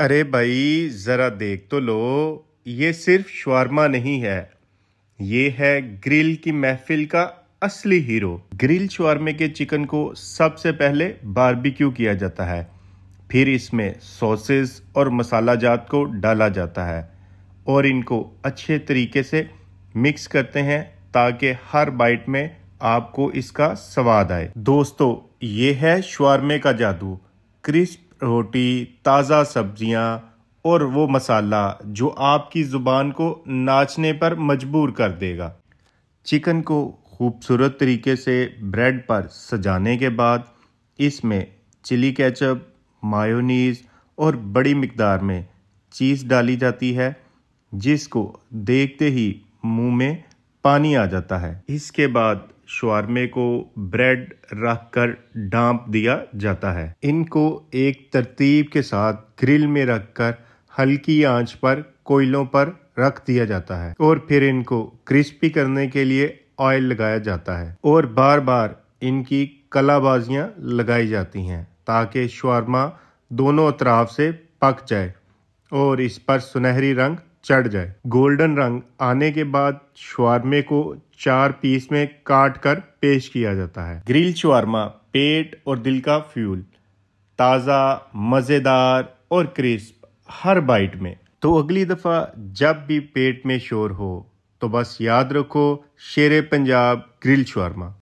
अरे भाई ज़रा देख तो लो ये सिर्फ शवरमा नहीं है ये है ग्रिल की महफिल का असली हीरो ग्रिल शवरमे के चिकन को सबसे पहले बारबेक्यू किया जाता है फिर इसमें सॉसेस और मसाला जात को डाला जाता है और इनको अच्छे तरीके से मिक्स करते हैं ताकि हर बाइट में आपको इसका स्वाद आए दोस्तों ये है शवरमे का जादू क्रिस्प रोटी ताज़ा सब्जियां और वो मसाला जो आपकी ज़ुबान को नाचने पर मजबूर कर देगा चिकन को खूबसूरत तरीके से ब्रेड पर सजाने के बाद इसमें चिली केचप मायोनीज़ और बड़ी मकदार में चीज़ डाली जाती है जिसको देखते ही मुंह में पानी आ जाता है इसके बाद शुरमे को ब्रेड रख कर डांप दिया जाता है इनको एक तरतीब के साथ ग्रिल में रख कर हल्की आंच पर कोयलों पर रख दिया जाता है और फिर इनको क्रिस्पी करने के लिए ऑयल लगाया जाता है और बार बार इनकी कलाबाजियाँ लगाई जाती हैं ताकि शुरमा दोनों अतराफ से पक जाए और इस पर सुनहरी रंग चढ़ जाए गोल्डन रंग आने के बाद शुरमे को चार पीस में काट कर पेश किया जाता है ग्रिल शुरमा पेट और दिल का फ्यूल ताज़ा मज़ेदार और क्रिस्प हर बाइट में तो अगली दफ़ा जब भी पेट में शोर हो तो बस याद रखो शेर पंजाब ग्रिल शुरमा